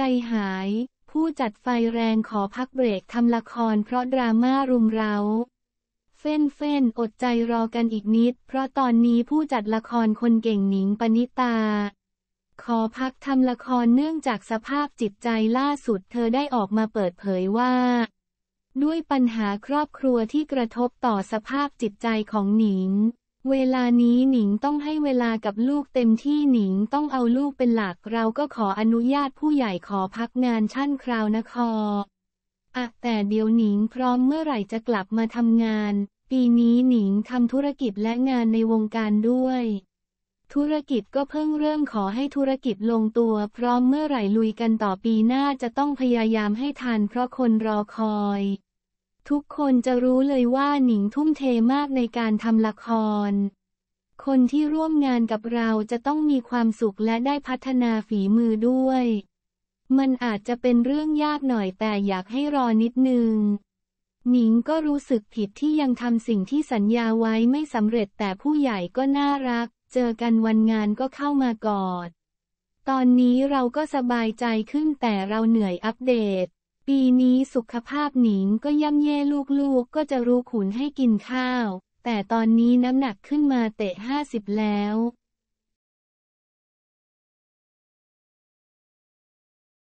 ใจหาย ผู้จัดไฟแรงขอพักเบรกทำละครเพราะดราม่ารุมเร้า เฟ้นเฟ้นอดใจรอกันอีกนิด เพราะตอนนี้ผู้จัดละครคนเก่งหนิงปณิตา ขอพักทำละครเนื่องจากสภาพจิตใจล่าสุด เธอได้ออกมาเปิดเผยว่า ด้วยปัญหาครอบครัวที่กระทบต่อสภาพจิตใจของหนิงเวลานี้หนิงต้องให้เวลากับลูกเต็มที่หนิงต้องเอาลูกเป็นหลัก เราก็ขออนุญาตผู้ใหญ่ขอพักงานชั่นคราวนะคออะแต่เดี๋ยวหนิง พร้อมเมื่อไหร่จะกลับมาทำงาน ปีนี้หนิงทำธุรกิจและงานในวงการด้วย ธุรกิจก็เพิ่งเริ่มขอให้ธุรกิจลงตัว พร้อมเมื่อไหร่ลุยกันต่อปีหน้าจะต้องพยายามให้ทันเพราะคนรอคอยทุกคนจะรู้เลยว่าหนิงทุ่มเทมากในการทำละคร คนที่ร่วมงานกับเราจะต้องมีความสุขและได้พัฒนาฝีมือด้วย มันอาจจะเป็นเรื่องยากหน่อยแต่อยากให้รอนิดนึงหนิงก็รู้สึกผิดที่ยังทำสิ่งที่สัญญาไว้ไม่สำเร็จแต่ผู้ใหญ่ก็น่ารักเจอกันวันงานก็เข้ามากอดตอนนี้เราก็สบายใจขึ้นแต่เราเหนื่อยอัปเดตปีนี้สุขภาพหนิงก็ย่ำแย่ลูกๆกก็จะรู้ขุนให้กินข้าว แต่ตอนนี้น้ำหนักขึ้นมาเตะห้าสิบแล้ว